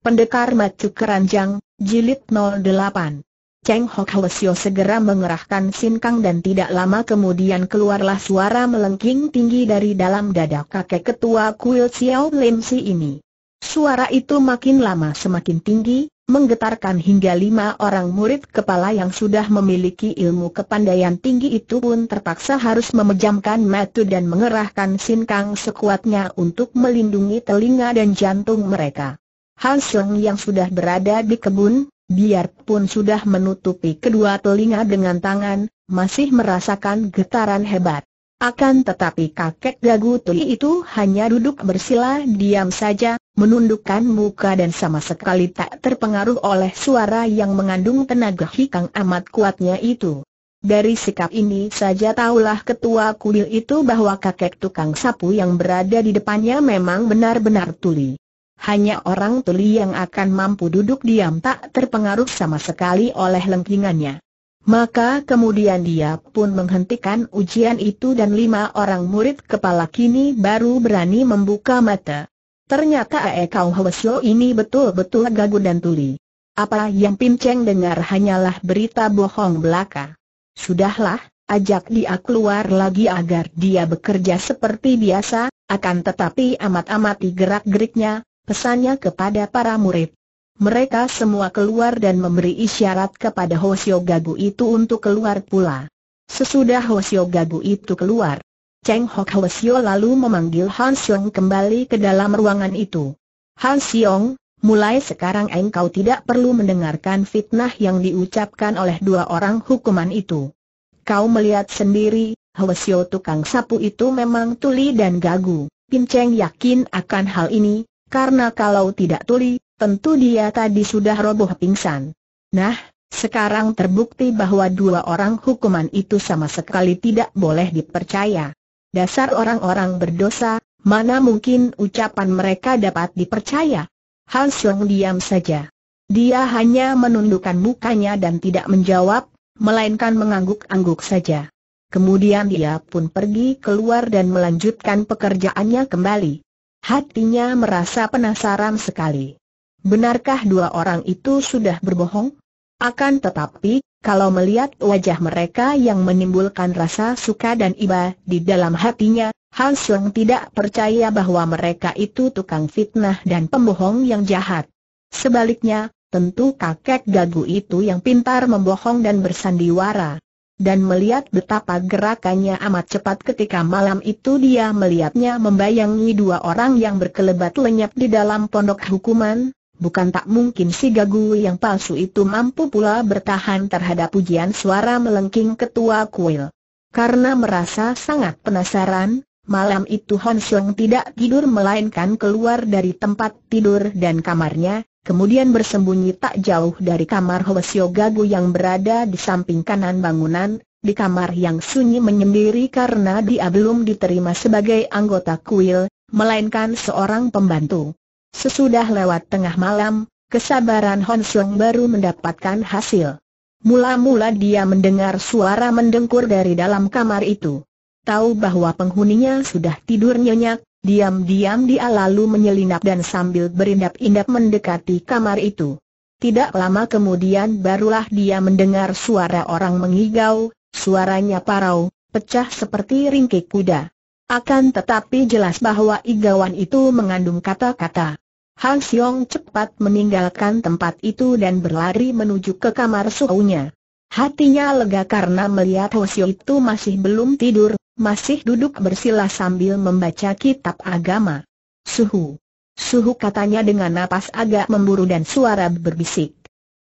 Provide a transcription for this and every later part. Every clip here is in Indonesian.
Pendekar Macu Keranjang, Jilid 08 Cheng Hok Sio segera mengerahkan sinkang dan tidak lama kemudian keluarlah suara melengking tinggi dari dalam dada kakek ketua kuil Xiao Lim Si ini. Suara itu makin lama semakin tinggi, menggetarkan hingga lima orang murid kepala yang sudah memiliki ilmu kepandaian tinggi itu pun terpaksa harus memejamkan mata dan mengerahkan sinkang sekuatnya untuk melindungi telinga dan jantung mereka. Hansung yang sudah berada di kebun, biarpun sudah menutupi kedua telinga dengan tangan, masih merasakan getaran hebat. Akan tetapi kakek Dagu tuli itu hanya duduk bersila diam saja, menundukkan muka dan sama sekali tak terpengaruh oleh suara yang mengandung tenaga hikang amat kuatnya itu. Dari sikap ini saja tahulah ketua kuil itu bahwa kakek tukang sapu yang berada di depannya memang benar-benar tuli hanya orang tuli yang akan mampu duduk diam tak terpengaruh sama sekali oleh lengkingannya. Maka kemudian dia pun menghentikan ujian itu dan lima orang murid kepala kini baru berani membuka mata. Ternyata Ae Kau ini betul-betul gagu dan tuli. Apa yang Pinceng dengar hanyalah berita bohong belaka. Sudahlah, ajak dia keluar lagi agar dia bekerja seperti biasa, akan tetapi amat-amati gerak-geriknya, pesannya kepada para murid. Mereka semua keluar dan memberi isyarat kepada Hosio Gagu itu untuk keluar pula. Sesudah Hosio Gagu itu keluar, Cheng Hok Hosio lalu memanggil Han Xiong kembali ke dalam ruangan itu. Han Xiong, mulai sekarang engkau tidak perlu mendengarkan fitnah yang diucapkan oleh dua orang hukuman itu. Kau melihat sendiri, Hosio tukang sapu itu memang tuli dan gagu. Pin Cheng yakin akan hal ini, karena kalau tidak tuli, tentu dia tadi sudah roboh pingsan. Nah, sekarang terbukti bahwa dua orang hukuman itu sama sekali tidak boleh dipercaya. Dasar orang-orang berdosa, mana mungkin ucapan mereka dapat dipercaya? Hal Xiong diam saja. Dia hanya menundukkan mukanya dan tidak menjawab, melainkan mengangguk-angguk saja. Kemudian dia pun pergi keluar dan melanjutkan pekerjaannya kembali. Hatinya merasa penasaran sekali. Benarkah dua orang itu sudah berbohong? Akan tetapi, kalau melihat wajah mereka yang menimbulkan rasa suka dan iba di dalam hatinya, Han Sung tidak percaya bahwa mereka itu tukang fitnah dan pembohong yang jahat. Sebaliknya, tentu kakek gagu itu yang pintar membohong dan bersandiwara dan melihat betapa gerakannya amat cepat ketika malam itu dia melihatnya membayangi dua orang yang berkelebat lenyap di dalam pondok hukuman, bukan tak mungkin si gagu yang palsu itu mampu pula bertahan terhadap pujian suara melengking ketua kuil. Karena merasa sangat penasaran, malam itu Hon Xiong tidak tidur melainkan keluar dari tempat tidur dan kamarnya, kemudian bersembunyi tak jauh dari kamar Hwasyo Gagu yang berada di samping kanan bangunan, di kamar yang sunyi menyendiri karena dia belum diterima sebagai anggota kuil, melainkan seorang pembantu. Sesudah lewat tengah malam, kesabaran Hon Sung baru mendapatkan hasil. Mula-mula dia mendengar suara mendengkur dari dalam kamar itu. Tahu bahwa penghuninya sudah tidur nyenyak, Diam-diam dia lalu menyelinap dan sambil berindap-indap mendekati kamar itu. Tidak lama kemudian barulah dia mendengar suara orang mengigau, suaranya parau, pecah seperti ringkik kuda. Akan tetapi jelas bahwa igawan itu mengandung kata-kata. Hang Xiong cepat meninggalkan tempat itu dan berlari menuju ke kamar suhunya. Hatinya lega karena melihat Hosio itu masih belum tidur, masih duduk bersila sambil membaca kitab agama. Suhu. Suhu katanya dengan napas agak memburu dan suara berbisik.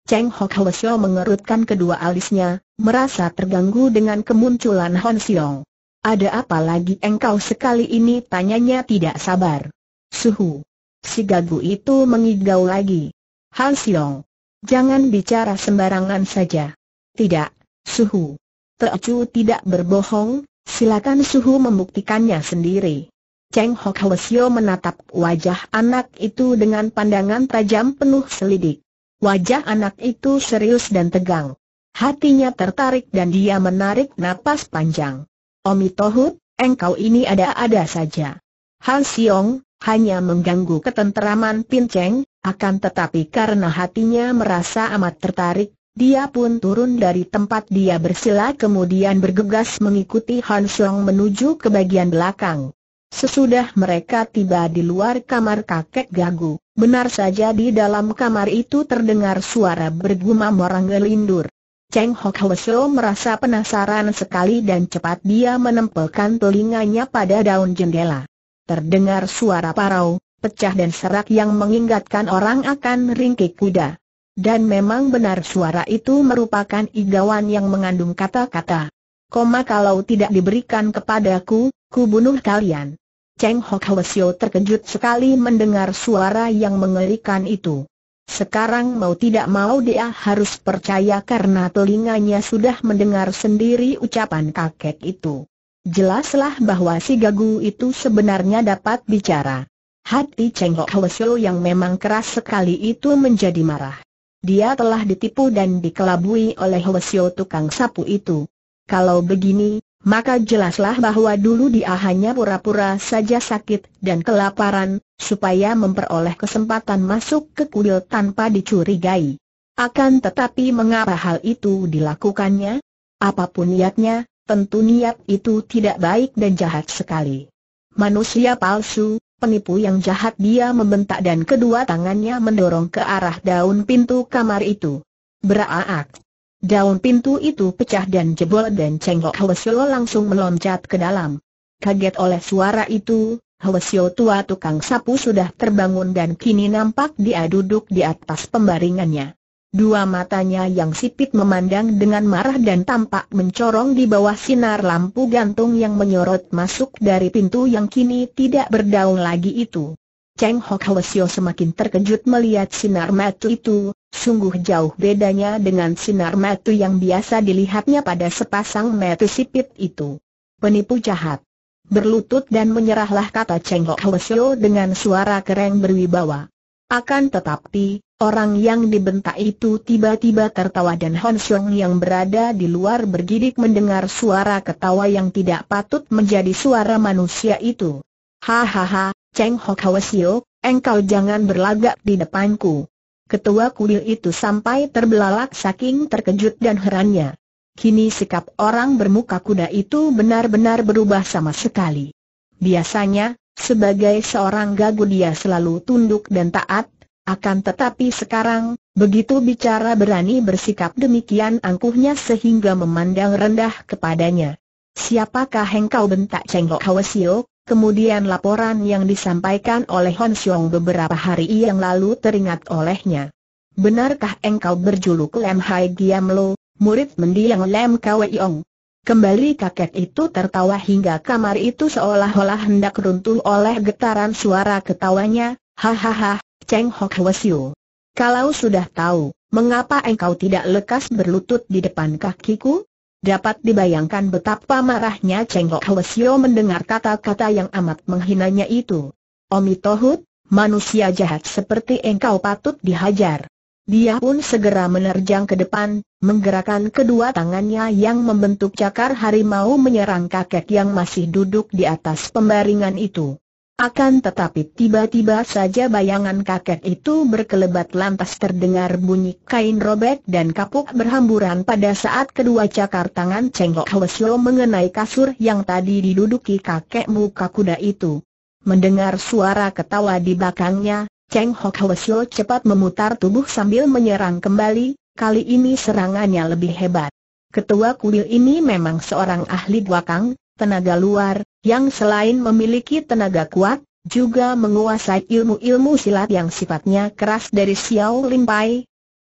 Cheng Hok Xiao mengerutkan kedua alisnya, merasa terganggu dengan kemunculan Hon Siong. Ada apa lagi engkau sekali ini tanyanya tidak sabar. Suhu. Si gagu itu mengigau lagi. Han Siong. Jangan bicara sembarangan saja. Tidak, Suhu. Teocu tidak berbohong, Silakan Suhu membuktikannya sendiri. Cheng Hok Hwasyo menatap wajah anak itu dengan pandangan tajam penuh selidik. Wajah anak itu serius dan tegang. Hatinya tertarik dan dia menarik napas panjang. Omi Tohut, engkau ini ada-ada saja. Han Siong, hanya mengganggu ketenteraman Pin Cheng, akan tetapi karena hatinya merasa amat tertarik, dia pun turun dari tempat dia bersila kemudian bergegas mengikuti Han Xiong menuju ke bagian belakang. Sesudah mereka tiba di luar kamar kakek Gagu, benar saja di dalam kamar itu terdengar suara bergumam orang gelindur. Cheng Hok Hweseo merasa penasaran sekali dan cepat dia menempelkan telinganya pada daun jendela. Terdengar suara parau, pecah dan serak yang mengingatkan orang akan ringkik kuda. Dan memang benar suara itu merupakan igawan yang mengandung kata-kata. Koma kalau tidak diberikan kepadaku, ku bunuh kalian. Cheng Hok Hwasyo terkejut sekali mendengar suara yang mengerikan itu. Sekarang mau tidak mau dia harus percaya karena telinganya sudah mendengar sendiri ucapan kakek itu. Jelaslah bahwa si gagu itu sebenarnya dapat bicara. Hati Cheng Hok Hwasyo yang memang keras sekali itu menjadi marah. Dia telah ditipu dan dikelabui oleh Hwasyo tukang sapu itu. Kalau begini, maka jelaslah bahwa dulu dia hanya pura-pura saja sakit dan kelaparan, supaya memperoleh kesempatan masuk ke kuil tanpa dicurigai. Akan tetapi mengapa hal itu dilakukannya? Apapun niatnya, tentu niat itu tidak baik dan jahat sekali. Manusia palsu, penipu yang jahat dia membentak dan kedua tangannya mendorong ke arah daun pintu kamar itu. Beraak! Daun pintu itu pecah dan jebol dan Cheng Hwesyo langsung meloncat ke dalam. Kaget oleh suara itu, Hwesyo tua tukang sapu sudah terbangun dan kini nampak dia duduk di atas pembaringannya. Dua matanya yang sipit memandang dengan marah dan tampak mencorong di bawah sinar lampu gantung yang menyorot masuk dari pintu yang kini tidak berdaun lagi itu. Cheng Hok Hwasyo semakin terkejut melihat sinar matu itu, sungguh jauh bedanya dengan sinar matu yang biasa dilihatnya pada sepasang matu sipit itu. Penipu jahat. Berlutut dan menyerahlah kata Cheng Hok Hwasyo dengan suara keren berwibawa. Akan tetapi, Orang yang dibentak itu tiba-tiba tertawa dan Hon Xiong yang berada di luar bergidik mendengar suara ketawa yang tidak patut menjadi suara manusia itu. Hahaha, Cheng Ho Kawasio, engkau jangan berlagak di depanku. Ketua kuil itu sampai terbelalak saking terkejut dan herannya. Kini sikap orang bermuka kuda itu benar-benar berubah sama sekali. Biasanya, sebagai seorang gagu dia selalu tunduk dan taat, akan tetapi sekarang, begitu bicara berani bersikap demikian angkuhnya sehingga memandang rendah kepadanya. Siapakah engkau bentak Cheng Hwa Sio? Kemudian laporan yang disampaikan oleh Hon Xiong beberapa hari yang lalu teringat olehnya. Benarkah engkau berjuluk Lem Hai Giam Lo, murid mendiang Lem Kwei Yong? Kembali kakek itu tertawa hingga kamar itu seolah-olah hendak runtuh oleh getaran suara ketawanya, Hahaha, Cheng Hok Wesiu. Kalau sudah tahu, mengapa engkau tidak lekas berlutut di depan kakiku? Dapat dibayangkan betapa marahnya Cheng Hok Wesiu mendengar kata-kata yang amat menghinanya itu. Omi Tohut, manusia jahat seperti engkau patut dihajar. Dia pun segera menerjang ke depan, menggerakkan kedua tangannya yang membentuk cakar harimau menyerang kakek yang masih duduk di atas pembaringan itu. Akan tetapi tiba-tiba saja bayangan kakek itu berkelebat lantas terdengar bunyi kain robek dan kapuk berhamburan pada saat kedua cakar tangan Cheng Hwesyo mengenai kasur yang tadi diduduki kakek muka kuda itu. Mendengar suara ketawa di belakangnya, Cheng Hwesyo cepat memutar tubuh sambil menyerang kembali, kali ini serangannya lebih hebat. Ketua kuil ini memang seorang ahli guakang, tenaga luar, yang selain memiliki tenaga kuat, juga menguasai ilmu-ilmu silat yang sifatnya keras dari Xiao Lim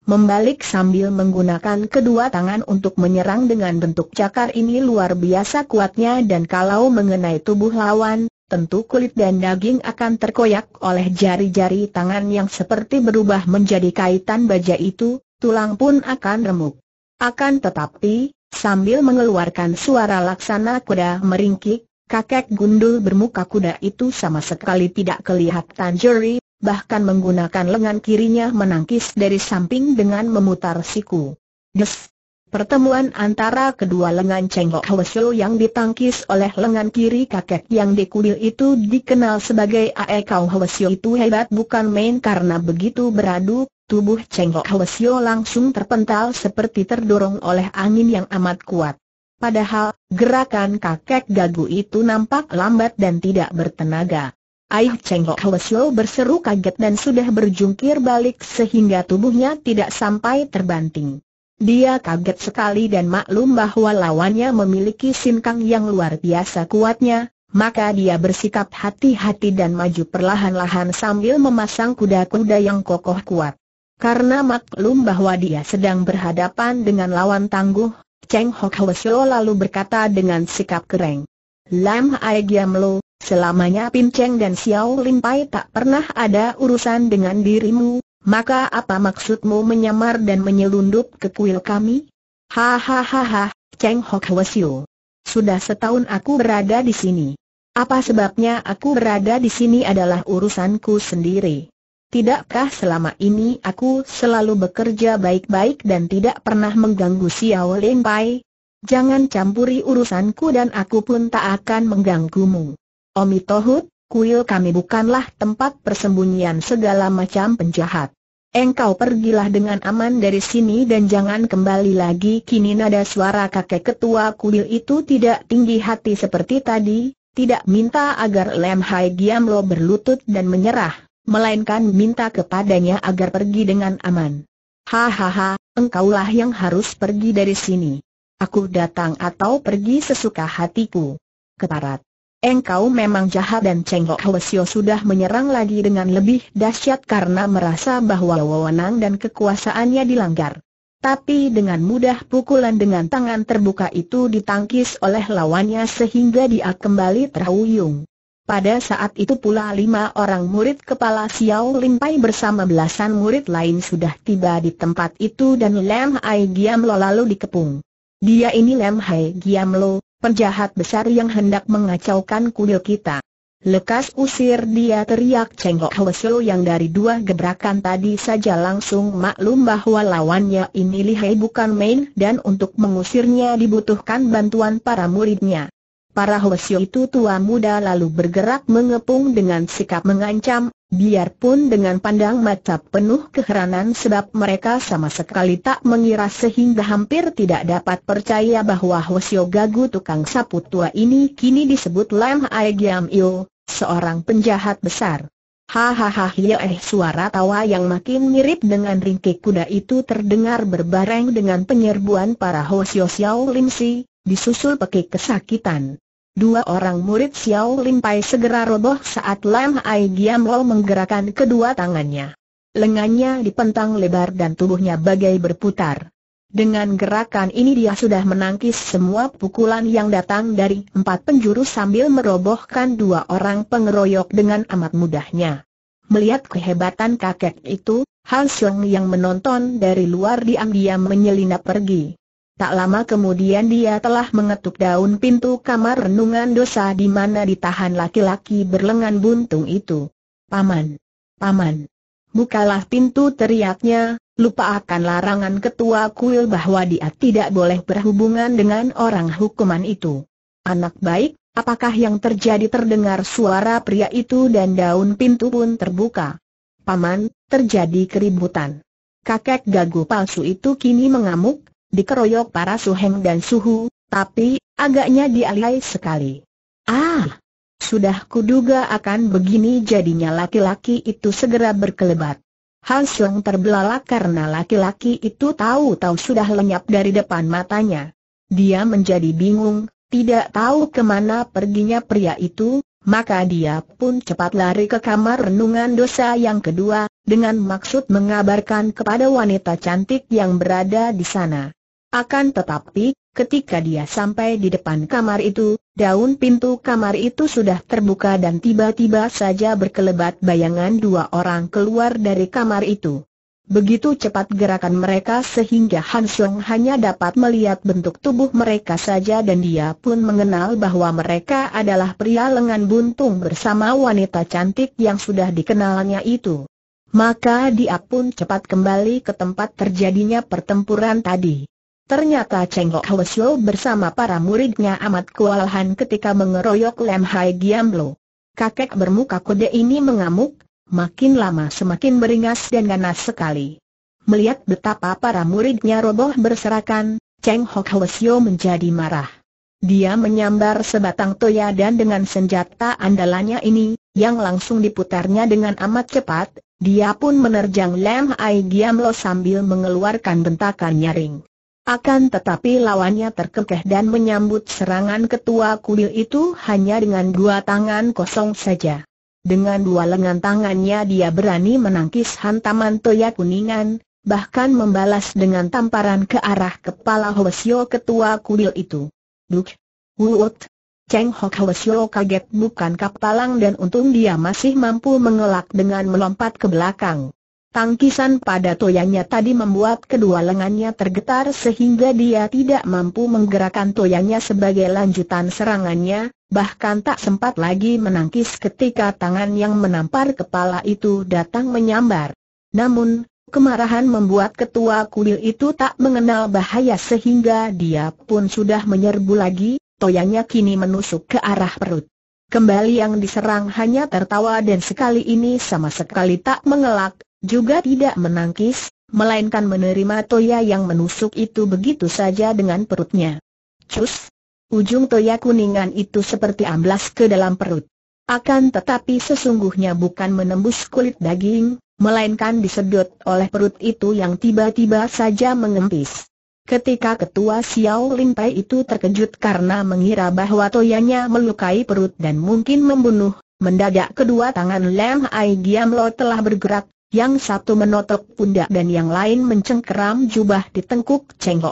Membalik sambil menggunakan kedua tangan untuk menyerang dengan bentuk cakar ini luar biasa kuatnya dan kalau mengenai tubuh lawan, tentu kulit dan daging akan terkoyak oleh jari-jari tangan yang seperti berubah menjadi kaitan baja itu, tulang pun akan remuk. Akan tetapi, Sambil mengeluarkan suara laksana kuda meringkik, kakek gundul bermuka kuda itu sama sekali tidak kelihatan juri, bahkan menggunakan lengan kirinya menangkis dari samping dengan memutar siku. Des! Pertemuan antara kedua lengan cengkok Ho yang ditangkis oleh lengan kiri kakek yang dikuil itu dikenal sebagai aekau Kau itu hebat bukan main karena begitu beradu, Tubuh Cheng Ho langsung terpental seperti terdorong oleh angin yang amat kuat. Padahal, gerakan kakek gagu itu nampak lambat dan tidak bertenaga. Aih Cheng Ho berseru kaget dan sudah berjungkir balik sehingga tubuhnya tidak sampai terbanting. Dia kaget sekali dan maklum bahwa lawannya memiliki sinkang yang luar biasa kuatnya, maka dia bersikap hati-hati dan maju perlahan-lahan sambil memasang kuda-kuda yang kokoh kuat. Karena maklum bahwa dia sedang berhadapan dengan lawan tangguh, Cheng Hok lalu berkata dengan sikap kering. Lam Ai Giam Lo, selamanya Pin Cheng dan Xiao Lim Pai tak pernah ada urusan dengan dirimu, maka apa maksudmu menyamar dan menyelundup ke kuil kami? Hahaha, Cheng Hok Sudah setahun aku berada di sini. Apa sebabnya aku berada di sini adalah urusanku sendiri. Tidakkah selama ini aku selalu bekerja baik-baik dan tidak pernah mengganggu Xiao Ling Pai? Jangan campuri urusanku dan aku pun tak akan mengganggumu. Omi Tohut, kuil kami bukanlah tempat persembunyian segala macam penjahat. Engkau pergilah dengan aman dari sini dan jangan kembali lagi. Kini nada suara kakek ketua kuil itu tidak tinggi hati seperti tadi, tidak minta agar Lem Hai Lo berlutut dan menyerah melainkan minta kepadanya agar pergi dengan aman. Hahaha, engkaulah yang harus pergi dari sini. Aku datang atau pergi sesuka hatiku. Keparat. Engkau memang jahat dan Cheng Ho sudah menyerang lagi dengan lebih dahsyat karena merasa bahwa wewenang dan kekuasaannya dilanggar. Tapi dengan mudah pukulan dengan tangan terbuka itu ditangkis oleh lawannya sehingga dia kembali terhuyung. Pada saat itu pula lima orang murid kepala Xiao Limpai bersama belasan murid lain sudah tiba di tempat itu dan Lam Hai Giam Lo lalu dikepung. Dia ini Lam Hai Giam Lo, penjahat besar yang hendak mengacaukan kuil kita. Lekas usir dia teriak Cengkok Hwesel yang dari dua gebrakan tadi saja langsung maklum bahwa lawannya ini lihai bukan main dan untuk mengusirnya dibutuhkan bantuan para muridnya. Para Hwasyo itu tua muda lalu bergerak mengepung dengan sikap mengancam, biarpun dengan pandang mata penuh keheranan sebab mereka sama sekali tak mengira sehingga hampir tidak dapat percaya bahwa Hwasyo Gagu tukang sapu tua ini kini disebut Lam Ai Yo, seorang penjahat besar. Hahaha ya eh suara tawa yang makin mirip dengan ringkik kuda itu terdengar berbareng dengan penyerbuan para Hwasyo Xiao Lim Si, disusul pakai kesakitan. Dua orang murid Xiao Lim segera roboh saat Lam Hai Giam Lo menggerakkan kedua tangannya. Lengannya dipentang lebar dan tubuhnya bagai berputar. Dengan gerakan ini dia sudah menangkis semua pukulan yang datang dari empat penjuru sambil merobohkan dua orang pengeroyok dengan amat mudahnya. Melihat kehebatan kakek itu, Han Xiong yang menonton dari luar diam-diam menyelinap pergi. Tak lama kemudian dia telah mengetuk daun pintu kamar renungan dosa di mana ditahan laki-laki berlengan buntung itu. Paman! Paman! Bukalah pintu teriaknya, lupa akan larangan ketua kuil bahwa dia tidak boleh berhubungan dengan orang hukuman itu. Anak baik, apakah yang terjadi terdengar suara pria itu dan daun pintu pun terbuka. Paman, terjadi keributan. Kakek gagu palsu itu kini mengamuk, dikeroyok para suheng dan suhu, tapi, agaknya dialihai sekali. Ah! Sudah kuduga akan begini jadinya laki-laki itu segera berkelebat. hal terbelalak karena laki-laki itu tahu-tahu sudah lenyap dari depan matanya. Dia menjadi bingung, tidak tahu kemana perginya pria itu, maka dia pun cepat lari ke kamar renungan dosa yang kedua, dengan maksud mengabarkan kepada wanita cantik yang berada di sana. Akan tetapi, ketika dia sampai di depan kamar itu, daun pintu kamar itu sudah terbuka dan tiba-tiba saja berkelebat bayangan dua orang keluar dari kamar itu. Begitu cepat gerakan mereka sehingga Han Xiong hanya dapat melihat bentuk tubuh mereka saja dan dia pun mengenal bahwa mereka adalah pria lengan buntung bersama wanita cantik yang sudah dikenalnya itu. Maka dia pun cepat kembali ke tempat terjadinya pertempuran tadi. Ternyata Cheng Ho Hwesyo bersama para muridnya amat kewalahan ketika mengeroyok Lem Hai Giam Lo. Kakek bermuka kode ini mengamuk, makin lama semakin beringas dan ganas sekali. Melihat betapa para muridnya roboh berserakan, Cheng Ho Hwesyo menjadi marah. Dia menyambar sebatang toya dan dengan senjata andalannya ini, yang langsung diputarnya dengan amat cepat, dia pun menerjang Lem Hai Giam Lo sambil mengeluarkan bentakan nyaring. Akan tetapi lawannya terkekeh dan menyambut serangan ketua kuil itu hanya dengan dua tangan kosong saja. Dengan dua lengan tangannya dia berani menangkis hantaman toya kuningan, bahkan membalas dengan tamparan ke arah kepala Hwasyo ketua kuil itu. Duk! Wut! Cheng Hok Hwasyo kaget bukan kapalang dan untung dia masih mampu mengelak dengan melompat ke belakang. Tangkisan pada toyangnya tadi membuat kedua lengannya tergetar sehingga dia tidak mampu menggerakkan toyangnya sebagai lanjutan serangannya, bahkan tak sempat lagi menangkis ketika tangan yang menampar kepala itu datang menyambar. Namun, kemarahan membuat ketua kuil itu tak mengenal bahaya sehingga dia pun sudah menyerbu lagi, toyangnya kini menusuk ke arah perut. Kembali yang diserang hanya tertawa dan sekali ini sama sekali tak mengelak, juga tidak menangkis, melainkan menerima toya yang menusuk itu begitu saja dengan perutnya. Cus! Ujung toya kuningan itu seperti amblas ke dalam perut. Akan tetapi sesungguhnya bukan menembus kulit daging, melainkan disedot oleh perut itu yang tiba-tiba saja mengempis. Ketika ketua Xiao Lin Pai itu terkejut karena mengira bahwa toyanya melukai perut dan mungkin membunuh, mendadak kedua tangan Lam Ai Giam Lo telah bergerak, yang satu menotok pundak dan yang lain mencengkeram jubah di tengkuk Cheng Ho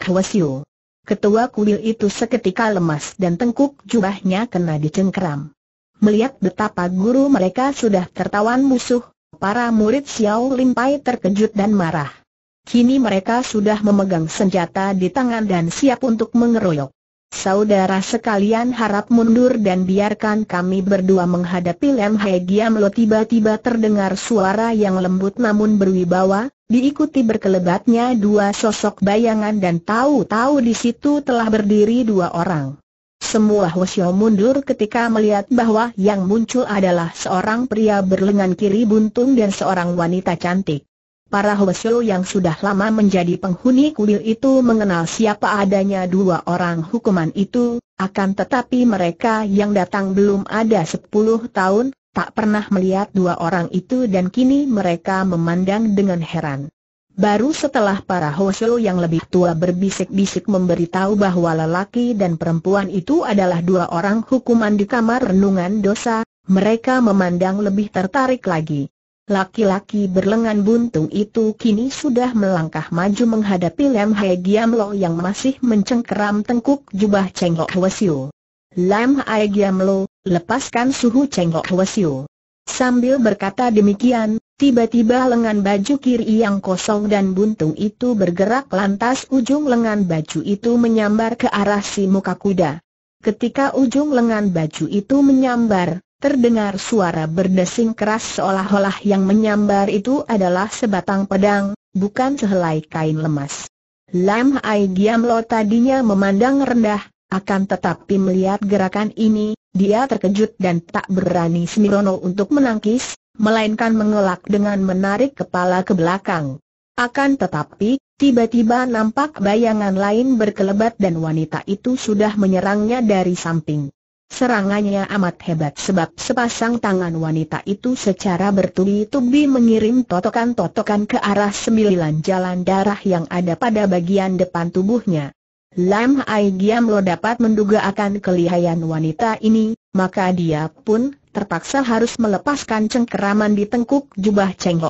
Ketua kuil itu seketika lemas dan tengkuk jubahnya kena dicengkeram. Melihat betapa guru mereka sudah tertawan musuh, para murid Xiao Limpai terkejut dan marah. Kini mereka sudah memegang senjata di tangan dan siap untuk mengeroyok. Saudara sekalian harap mundur dan biarkan kami berdua menghadapi Lem Hai Giam Lo tiba-tiba terdengar suara yang lembut namun berwibawa, diikuti berkelebatnya dua sosok bayangan dan tahu-tahu di situ telah berdiri dua orang. Semua Hoshio mundur ketika melihat bahwa yang muncul adalah seorang pria berlengan kiri buntung dan seorang wanita cantik. Para Hwesyo yang sudah lama menjadi penghuni kuil itu mengenal siapa adanya dua orang hukuman itu, akan tetapi mereka yang datang belum ada sepuluh tahun, tak pernah melihat dua orang itu dan kini mereka memandang dengan heran. Baru setelah para Hwesyo yang lebih tua berbisik-bisik memberitahu bahwa lelaki dan perempuan itu adalah dua orang hukuman di kamar renungan dosa, mereka memandang lebih tertarik lagi. Laki-laki berlengan buntung itu kini sudah melangkah maju menghadapi Lam Hai Giam Lo yang masih mencengkeram tengkuk jubah Cheng Ho Wasiu. Lam Hai Giam Lo, lepaskan suhu Cheng Ho Sambil berkata demikian, tiba-tiba lengan baju kiri yang kosong dan buntung itu bergerak lantas ujung lengan baju itu menyambar ke arah si muka kuda. Ketika ujung lengan baju itu menyambar, Terdengar suara berdesing keras seolah-olah yang menyambar itu adalah sebatang pedang, bukan sehelai kain lemas. Lam Hai Giam tadinya memandang rendah, akan tetapi melihat gerakan ini, dia terkejut dan tak berani Semirono untuk menangkis, melainkan mengelak dengan menarik kepala ke belakang. Akan tetapi, tiba-tiba nampak bayangan lain berkelebat dan wanita itu sudah menyerangnya dari samping. Serangannya amat hebat sebab sepasang tangan wanita itu secara bertubi-tubi mengirim totokan-totokan ke arah sembilan jalan darah yang ada pada bagian depan tubuhnya. Lam Ai Giam Lo dapat menduga akan kelihayan wanita ini, maka dia pun terpaksa harus melepaskan cengkeraman di tengkuk jubah Cheng Ho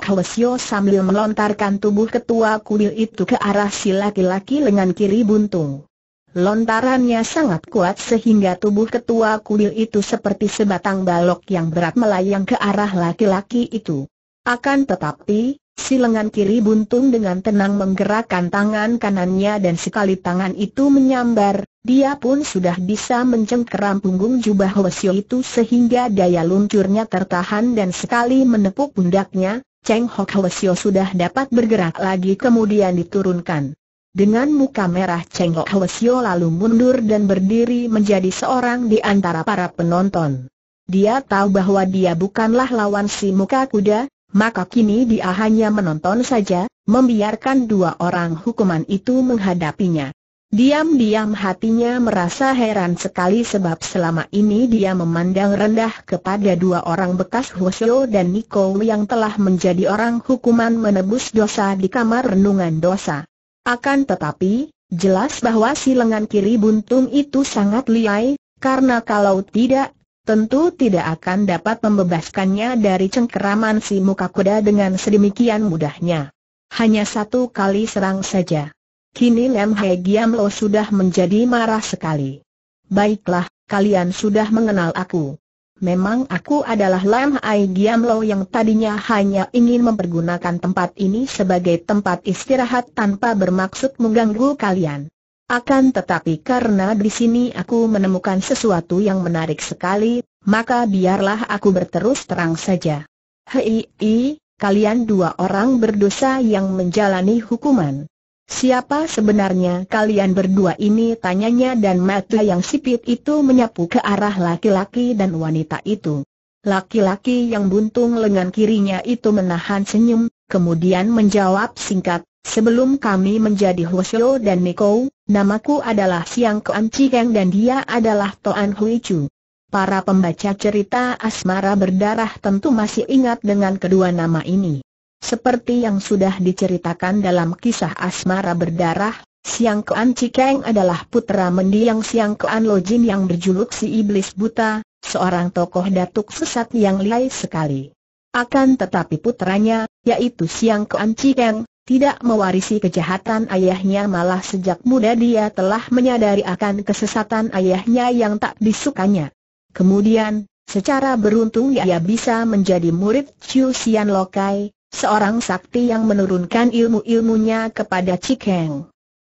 sambil melontarkan tubuh ketua kuil itu ke arah si laki-laki lengan kiri buntung. Lontarannya sangat kuat sehingga tubuh ketua kuil itu seperti sebatang balok yang berat melayang ke arah laki-laki itu. Akan tetapi, si lengan kiri buntung dengan tenang menggerakkan tangan kanannya dan sekali tangan itu menyambar, dia pun sudah bisa mencengkeram punggung jubah Hwasyo itu sehingga daya luncurnya tertahan dan sekali menepuk pundaknya, Cheng Hok Hwasyo sudah dapat bergerak lagi kemudian diturunkan. Dengan muka merah cengok Hwasyo lalu mundur dan berdiri menjadi seorang di antara para penonton. Dia tahu bahwa dia bukanlah lawan si muka kuda, maka kini dia hanya menonton saja, membiarkan dua orang hukuman itu menghadapinya. Diam-diam hatinya merasa heran sekali sebab selama ini dia memandang rendah kepada dua orang bekas Hwasyo dan Niko yang telah menjadi orang hukuman menebus dosa di kamar renungan dosa. Akan tetapi, jelas bahwa si lengan kiri buntung itu sangat liai, karena kalau tidak, tentu tidak akan dapat membebaskannya dari cengkeraman si muka kuda dengan sedemikian mudahnya. Hanya satu kali serang saja. Kini Lem Hai Giam Lo sudah menjadi marah sekali. Baiklah, kalian sudah mengenal aku. Memang aku adalah Lam Ai Giam Lo yang tadinya hanya ingin mempergunakan tempat ini sebagai tempat istirahat tanpa bermaksud mengganggu kalian. Akan tetapi karena di sini aku menemukan sesuatu yang menarik sekali, maka biarlah aku berterus terang saja. Hei, kalian dua orang berdosa yang menjalani hukuman. Siapa sebenarnya kalian berdua ini tanyanya dan mata yang sipit itu menyapu ke arah laki-laki dan wanita itu. Laki-laki yang buntung lengan kirinya itu menahan senyum, kemudian menjawab singkat, sebelum kami menjadi Hwasyo dan Niko, namaku adalah Siang Kuan Cikeng dan dia adalah Toan Hui Chu. Para pembaca cerita asmara berdarah tentu masih ingat dengan kedua nama ini. Seperti yang sudah diceritakan dalam kisah asmara berdarah, Siang Kean Cikeng adalah putra mendiang Siang Kean Lojin yang berjuluk si Iblis Buta, seorang tokoh datuk sesat yang lihai sekali. Akan tetapi putranya, yaitu Siang Kean Cikeng, tidak mewarisi kejahatan ayahnya malah sejak muda dia telah menyadari akan kesesatan ayahnya yang tak disukanya. Kemudian, secara beruntung ia bisa menjadi murid Chiu Sian Lokai, seorang sakti yang menurunkan ilmu-ilmunya kepada Cik Heng.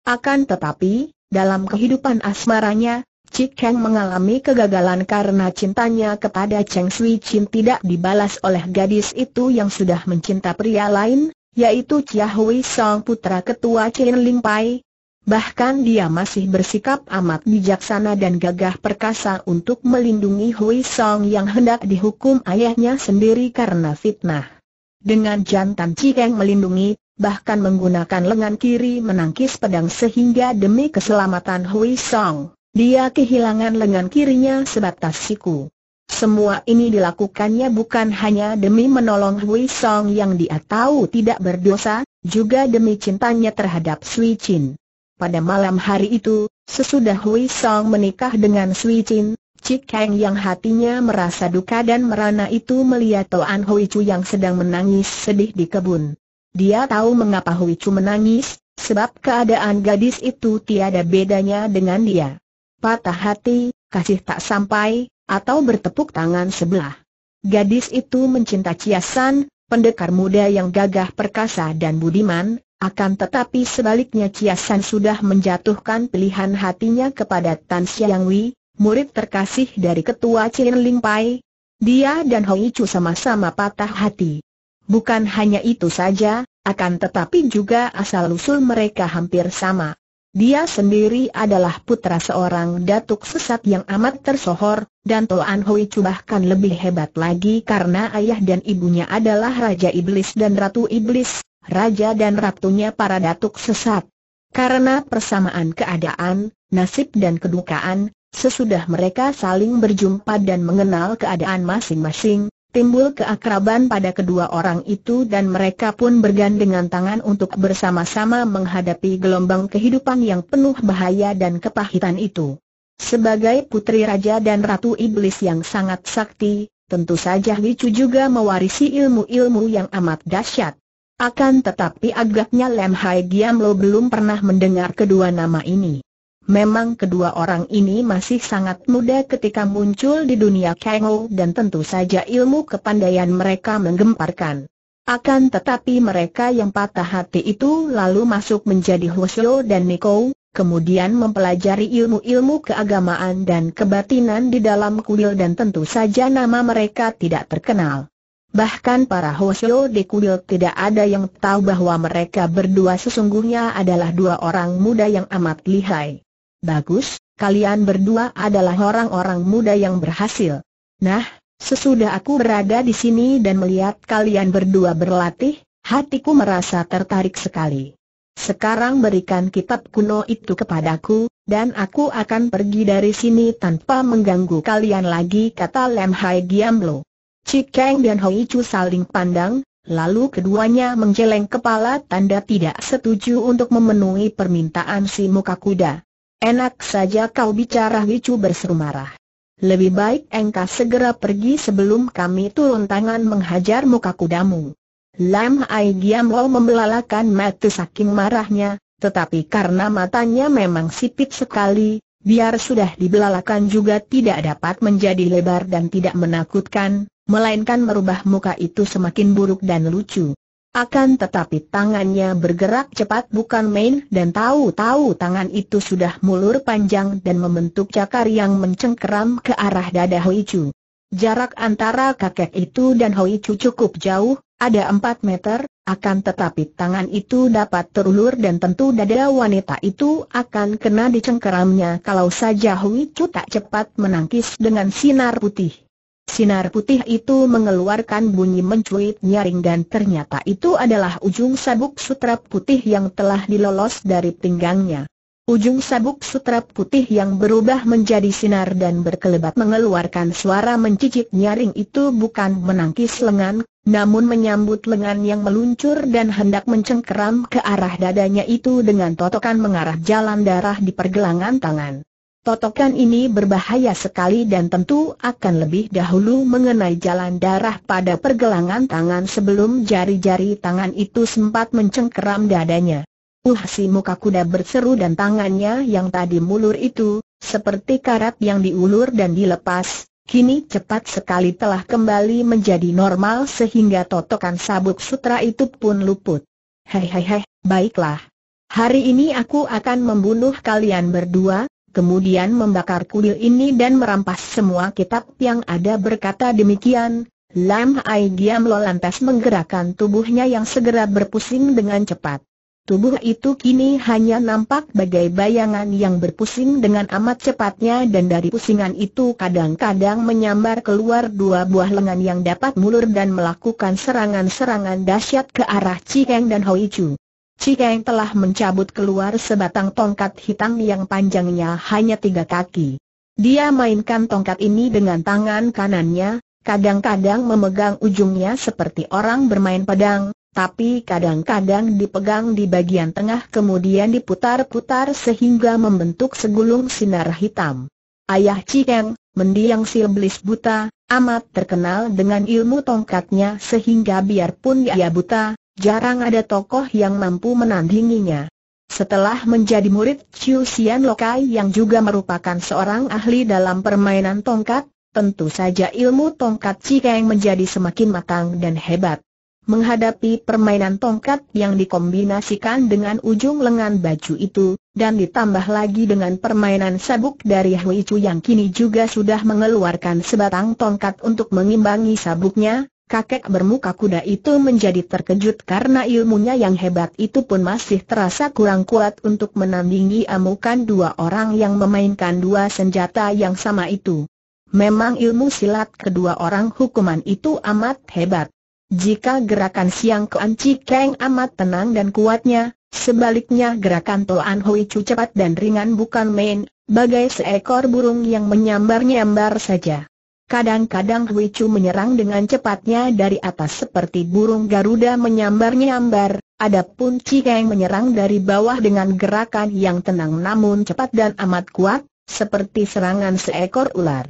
Akan tetapi, dalam kehidupan asmaranya, Cik Heng mengalami kegagalan karena cintanya kepada Cheng Sui Chin tidak dibalas oleh gadis itu yang sudah mencinta pria lain, yaitu Chia Hui Song putra ketua Chen Ling Pai. Bahkan dia masih bersikap amat bijaksana dan gagah perkasa untuk melindungi Hui Song yang hendak dihukum ayahnya sendiri karena fitnah. Dengan jantan Cikeng melindungi, bahkan menggunakan lengan kiri menangkis pedang sehingga demi keselamatan Hui Song, dia kehilangan lengan kirinya sebatas siku. Semua ini dilakukannya bukan hanya demi menolong Hui Song yang dia tahu tidak berdosa, juga demi cintanya terhadap Sui Chin. Pada malam hari itu, sesudah Hui Song menikah dengan Sui Chin, Cik Kang yang hatinya merasa duka dan merana itu melihat Toan Hui Chu yang sedang menangis sedih di kebun. Dia tahu mengapa Hui Chu menangis, sebab keadaan gadis itu tiada bedanya dengan dia. Patah hati, kasih tak sampai, atau bertepuk tangan sebelah. Gadis itu mencinta Ciasan, pendekar muda yang gagah perkasa dan budiman, akan tetapi sebaliknya Ciasan sudah menjatuhkan pilihan hatinya kepada Tan Wei murid terkasih dari ketua Chin Ling Pai. Dia dan Hoi Chu sama-sama patah hati. Bukan hanya itu saja, akan tetapi juga asal-usul mereka hampir sama. Dia sendiri adalah putra seorang datuk sesat yang amat tersohor, dan Toan Hoi Chu bahkan lebih hebat lagi karena ayah dan ibunya adalah Raja Iblis dan Ratu Iblis, Raja dan Ratunya para datuk sesat. Karena persamaan keadaan, nasib dan kedukaan, Sesudah mereka saling berjumpa dan mengenal keadaan masing-masing, timbul keakraban pada kedua orang itu dan mereka pun bergandengan tangan untuk bersama-sama menghadapi gelombang kehidupan yang penuh bahaya dan kepahitan itu. Sebagai putri raja dan ratu iblis yang sangat sakti, tentu saja Wicu juga mewarisi ilmu-ilmu yang amat dahsyat. Akan tetapi agaknya Lem Hai lo belum pernah mendengar kedua nama ini. Memang kedua orang ini masih sangat muda ketika muncul di dunia Kengo dan tentu saja ilmu kepandaian mereka menggemparkan. Akan tetapi mereka yang patah hati itu lalu masuk menjadi Hwasyo dan Niko, kemudian mempelajari ilmu-ilmu keagamaan dan kebatinan di dalam kuil dan tentu saja nama mereka tidak terkenal. Bahkan para Hosyo di kuil tidak ada yang tahu bahwa mereka berdua sesungguhnya adalah dua orang muda yang amat lihai. Bagus, kalian berdua adalah orang-orang muda yang berhasil. Nah, sesudah aku berada di sini dan melihat kalian berdua berlatih, hatiku merasa tertarik sekali. Sekarang berikan kitab kuno itu kepadaku, dan aku akan pergi dari sini tanpa mengganggu kalian lagi kata Lem Hai Giamlo. Cikeng dan Hoi Chu saling pandang, lalu keduanya menjeleng kepala tanda tidak setuju untuk memenuhi permintaan si muka kuda. Enak saja kau bicara Wicu berseru marah. Lebih baik engkau segera pergi sebelum kami turun tangan menghajar muka kudamu. Lam Ai Giam Lo membelalakan mata saking marahnya, tetapi karena matanya memang sipit sekali, biar sudah dibelalakan juga tidak dapat menjadi lebar dan tidak menakutkan, melainkan merubah muka itu semakin buruk dan lucu. Akan tetapi tangannya bergerak cepat bukan main dan tahu-tahu tangan itu sudah mulur panjang dan membentuk cakar yang mencengkeram ke arah dada Hoi Chu. Jarak antara kakek itu dan Hoi Chu cukup jauh, ada 4 meter, akan tetapi tangan itu dapat terulur dan tentu dada wanita itu akan kena dicengkeramnya kalau saja Hoi Chu tak cepat menangkis dengan sinar putih. Sinar putih itu mengeluarkan bunyi mencuit nyaring dan ternyata itu adalah ujung sabuk sutra putih yang telah dilolos dari pinggangnya. Ujung sabuk sutra putih yang berubah menjadi sinar dan berkelebat mengeluarkan suara mencicik nyaring itu bukan menangkis lengan, namun menyambut lengan yang meluncur dan hendak mencengkeram ke arah dadanya itu dengan totokan mengarah jalan darah di pergelangan tangan. Totokan ini berbahaya sekali dan tentu akan lebih dahulu mengenai jalan darah pada pergelangan tangan sebelum jari-jari tangan itu sempat mencengkeram dadanya. Uh si muka kuda berseru dan tangannya yang tadi mulur itu, seperti karat yang diulur dan dilepas, kini cepat sekali telah kembali menjadi normal sehingga totokan sabuk sutra itu pun luput. Hei hei hei, baiklah. Hari ini aku akan membunuh kalian berdua, kemudian membakar kuil ini dan merampas semua kitab yang ada berkata demikian, Lam Hai Giam Lo lantas menggerakkan tubuhnya yang segera berpusing dengan cepat. Tubuh itu kini hanya nampak bagai bayangan yang berpusing dengan amat cepatnya dan dari pusingan itu kadang-kadang menyambar keluar dua buah lengan yang dapat mulur dan melakukan serangan-serangan dahsyat ke arah Cikeng dan Hoi Chu. Cikeng telah mencabut keluar sebatang tongkat hitam yang panjangnya hanya tiga kaki. Dia mainkan tongkat ini dengan tangan kanannya, kadang-kadang memegang ujungnya seperti orang bermain pedang, tapi kadang-kadang dipegang di bagian tengah kemudian diputar-putar sehingga membentuk segulung sinar hitam. Ayah Cikeng, mendiang si iblis buta, amat terkenal dengan ilmu tongkatnya sehingga biarpun ia buta, jarang ada tokoh yang mampu menandinginya. Setelah menjadi murid Chiu Xian Lokai yang juga merupakan seorang ahli dalam permainan tongkat, tentu saja ilmu tongkat Cikeng menjadi semakin matang dan hebat. Menghadapi permainan tongkat yang dikombinasikan dengan ujung lengan baju itu, dan ditambah lagi dengan permainan sabuk dari Hui Chu yang kini juga sudah mengeluarkan sebatang tongkat untuk mengimbangi sabuknya, kakek bermuka kuda itu menjadi terkejut karena ilmunya yang hebat itu pun masih terasa kurang kuat untuk menandingi amukan dua orang yang memainkan dua senjata yang sama itu. Memang ilmu silat kedua orang hukuman itu amat hebat. Jika gerakan siang ke anci Keng amat tenang dan kuatnya, sebaliknya gerakan Toan Hui cu cepat dan ringan bukan main, bagai seekor burung yang menyambar-nyambar saja. Kadang-kadang Hui Chu menyerang dengan cepatnya dari atas seperti burung Garuda menyambar-nyambar, adapun Cikeng menyerang dari bawah dengan gerakan yang tenang namun cepat dan amat kuat, seperti serangan seekor ular.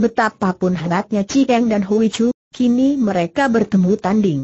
Betapapun hangatnya Cikeng dan Hui Chu, kini mereka bertemu tanding.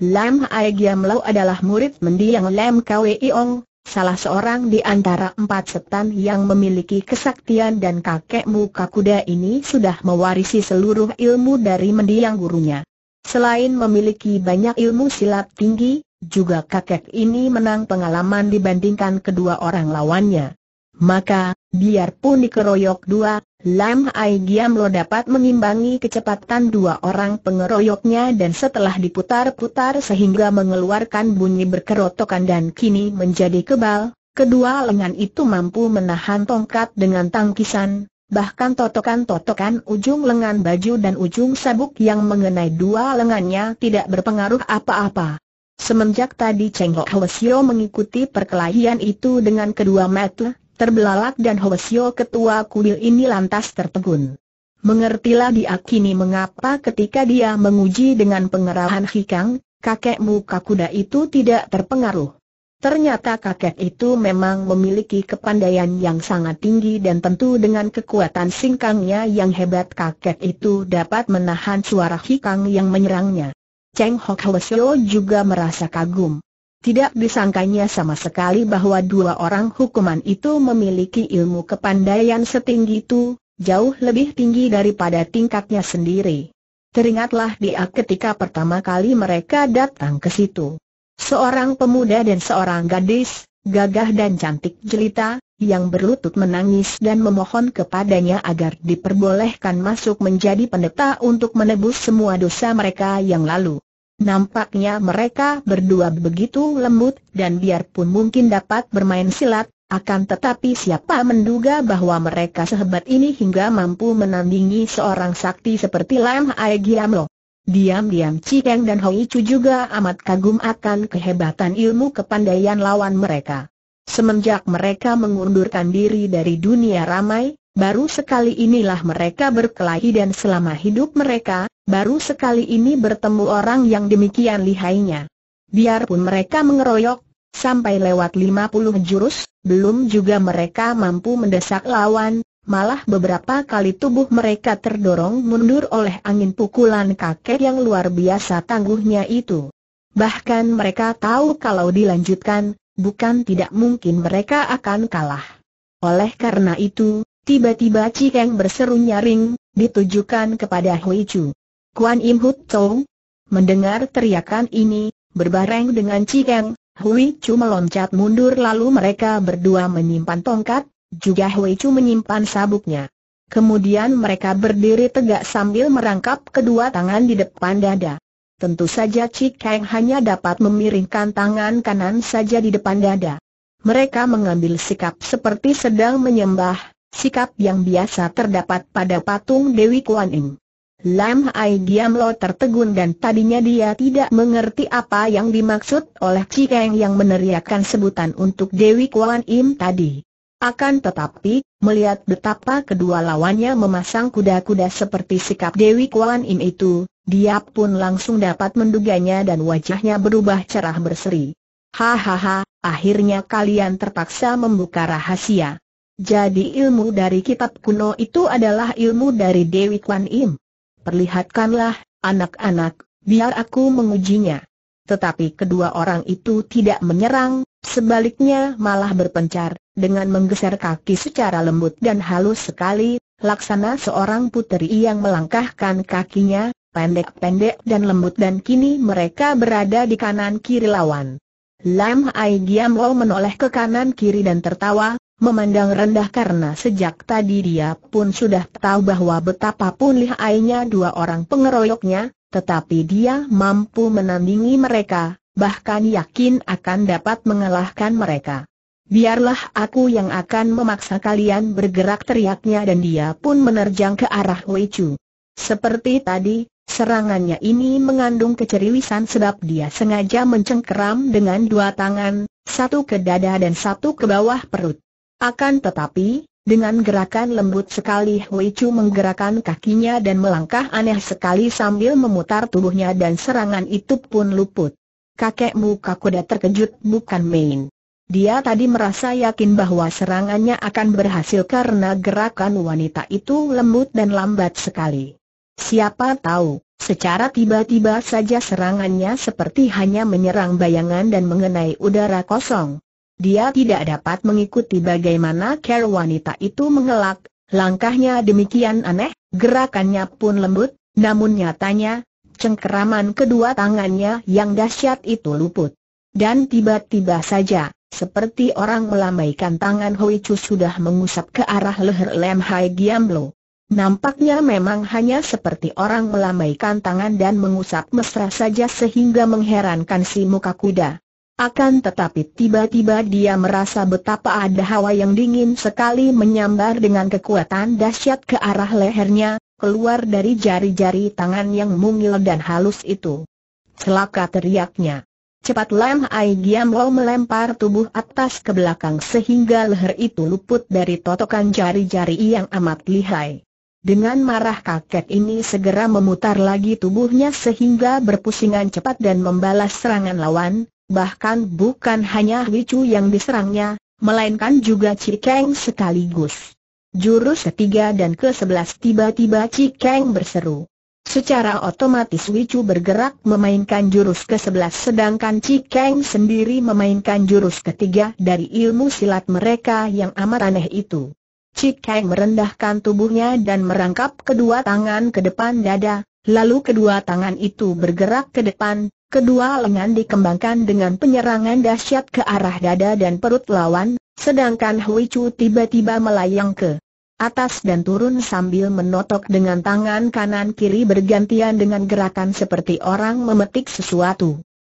Lam Aegiam Lau adalah murid mendiang Lam Kwe Iong, salah seorang di antara empat setan yang memiliki kesaktian dan kakek muka kuda ini sudah mewarisi seluruh ilmu dari mendiang gurunya. Selain memiliki banyak ilmu silat tinggi, juga kakek ini menang pengalaman dibandingkan kedua orang lawannya. Maka, biarpun dikeroyok dua, Lam Ai Giam Lo dapat mengimbangi kecepatan dua orang pengeroyoknya dan setelah diputar-putar sehingga mengeluarkan bunyi berkerotokan dan kini menjadi kebal, kedua lengan itu mampu menahan tongkat dengan tangkisan, bahkan totokan-totokan ujung lengan baju dan ujung sabuk yang mengenai dua lengannya tidak berpengaruh apa-apa. Semenjak tadi Cheng Ho Hwasyo mengikuti perkelahian itu dengan kedua mata, terbelalak dan Hoesio ketua kuil ini lantas tertegun. Mengertilah dia kini mengapa ketika dia menguji dengan pengerahan hikang, kakek muka kuda itu tidak terpengaruh. Ternyata kakek itu memang memiliki kepandaian yang sangat tinggi dan tentu dengan kekuatan singkangnya yang hebat kakek itu dapat menahan suara hikang yang menyerangnya. Cheng Hok Hoesio juga merasa kagum. Tidak disangkanya sama sekali bahwa dua orang hukuman itu memiliki ilmu kepandaian setinggi itu, jauh lebih tinggi daripada tingkatnya sendiri. Teringatlah dia ketika pertama kali mereka datang ke situ. Seorang pemuda dan seorang gadis, gagah dan cantik jelita, yang berlutut menangis dan memohon kepadanya agar diperbolehkan masuk menjadi pendeta untuk menebus semua dosa mereka yang lalu. Nampaknya mereka berdua begitu lembut, dan biarpun mungkin dapat bermain silat, akan tetapi siapa menduga bahwa mereka sehebat ini hingga mampu menandingi seorang sakti seperti Lam Ae Giamlo. Diam-diam Cikeng dan Hoi Chu juga amat kagum akan kehebatan ilmu kepandaian lawan mereka. Semenjak mereka mengundurkan diri dari dunia ramai, baru sekali inilah mereka berkelahi dan selama hidup mereka, baru sekali ini bertemu orang yang demikian lihainya. Biarpun mereka mengeroyok, sampai lewat 50 jurus, belum juga mereka mampu mendesak lawan, malah beberapa kali tubuh mereka terdorong mundur oleh angin pukulan kakek yang luar biasa tangguhnya itu. Bahkan mereka tahu kalau dilanjutkan, bukan tidak mungkin mereka akan kalah. Oleh karena itu, tiba-tiba Cikeng berseru nyaring, ditujukan kepada Hui Chu. Kuan Im Hut Tong. Mendengar teriakan ini, berbareng dengan Cikeng, Hui Chu meloncat mundur lalu mereka berdua menyimpan tongkat, juga Hui Chu menyimpan sabuknya. Kemudian mereka berdiri tegak sambil merangkap kedua tangan di depan dada. Tentu saja Cikeng hanya dapat memiringkan tangan kanan saja di depan dada. Mereka mengambil sikap seperti sedang menyembah, sikap yang biasa terdapat pada patung Dewi Kuan Im. Lam Hai diamlo tertegun dan tadinya dia tidak mengerti apa yang dimaksud oleh Cikeng yang meneriakkan sebutan untuk Dewi Kuan Im tadi. Akan tetapi, melihat betapa kedua lawannya memasang kuda-kuda seperti sikap Dewi Kuan Im itu, dia pun langsung dapat menduganya dan wajahnya berubah cerah berseri. Hahaha, akhirnya kalian terpaksa membuka rahasia. Jadi ilmu dari kitab kuno itu adalah ilmu dari Dewi Kuan Im. Perlihatkanlah, anak-anak, biar aku mengujinya. Tetapi kedua orang itu tidak menyerang, sebaliknya malah berpencar, dengan menggeser kaki secara lembut dan halus sekali, laksana seorang puteri yang melangkahkan kakinya, pendek-pendek dan lembut dan kini mereka berada di kanan kiri lawan. Lam Ai Lo menoleh ke kanan kiri dan tertawa, memandang rendah karena sejak tadi dia pun sudah tahu bahwa betapapun lihainya dua orang pengeroyoknya, tetapi dia mampu menandingi mereka, bahkan yakin akan dapat mengalahkan mereka. Biarlah aku yang akan memaksa kalian bergerak teriaknya dan dia pun menerjang ke arah Wei Chu. Seperti tadi, serangannya ini mengandung keceriwisan sebab dia sengaja mencengkeram dengan dua tangan, satu ke dada dan satu ke bawah perut. Akan tetapi, dengan gerakan lembut sekali Hui Chu menggerakkan kakinya dan melangkah aneh sekali sambil memutar tubuhnya dan serangan itu pun luput. Kakek muka kuda terkejut bukan main. Dia tadi merasa yakin bahwa serangannya akan berhasil karena gerakan wanita itu lembut dan lambat sekali. Siapa tahu, secara tiba-tiba saja serangannya seperti hanya menyerang bayangan dan mengenai udara kosong. Dia tidak dapat mengikuti bagaimana care wanita itu mengelak, langkahnya demikian aneh, gerakannya pun lembut, namun nyatanya, cengkeraman kedua tangannya yang dahsyat itu luput. Dan tiba-tiba saja, seperti orang melambaikan tangan Hoi Chu sudah mengusap ke arah leher Lem Hai Giamlo. Nampaknya memang hanya seperti orang melambaikan tangan dan mengusap mesra saja sehingga mengherankan si muka kuda. Akan tetapi tiba-tiba dia merasa betapa ada hawa yang dingin sekali menyambar dengan kekuatan dahsyat ke arah lehernya, keluar dari jari-jari tangan yang mungil dan halus itu. Celaka teriaknya. Cepat Lam Ai Giam Lo melempar tubuh atas ke belakang sehingga leher itu luput dari totokan jari-jari yang amat lihai. Dengan marah kakek ini segera memutar lagi tubuhnya sehingga berpusingan cepat dan membalas serangan lawan, bahkan bukan hanya Wicu yang diserangnya, melainkan juga Cikeng sekaligus. Jurus ketiga dan ke sebelas tiba-tiba Cikeng berseru. Secara otomatis Wicu bergerak memainkan jurus ke sebelas sedangkan Cikeng sendiri memainkan jurus ketiga dari ilmu silat mereka yang amat aneh itu. Cikeng merendahkan tubuhnya dan merangkap kedua tangan ke depan dada, lalu kedua tangan itu bergerak ke depan, Kedua lengan dikembangkan dengan penyerangan dahsyat ke arah dada dan perut lawan, sedangkan Hui Chu tiba-tiba melayang ke atas dan turun sambil menotok dengan tangan kanan kiri bergantian dengan gerakan seperti orang memetik sesuatu.